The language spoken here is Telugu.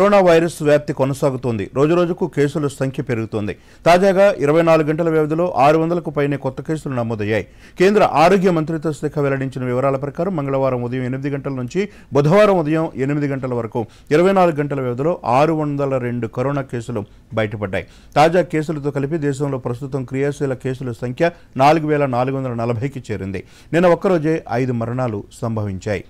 కరోనా వైరస్ వ్యాప్తి కొనసాగుతోంది రోజురోజుకు కేసుల సంఖ్య పెరుగుతోంది తాజాగా ఇరవై నాలుగు గంటల వ్యవధిలో ఆరు వందలకు పైనే కొత్త కేసులు నమోదయ్యాయి కేంద్ర ఆరోగ్య మంత్రిత్వ శాఖ వెల్లడించిన వివరాల ప్రకారం మంగళవారం ఉదయం ఎనిమిది గంటల నుంచి బుధవారం ఉదయం ఎనిమిది గంటల వరకు ఇరవై నాలుగు గంటల వ్యవధిలో ఆరు వందల రెండు కరోనా కేసులు బయటపడ్డాయి తాజా కేసులతో కలిపి దేశంలో ప్రస్తుతం క్రియాశీల కేసుల సంఖ్య నాలుగు వేల నాలుగు వందల నలభైకి చేరింది నిన్న ఒక్కరోజే ఐదు మరణాలు సంభవించాయి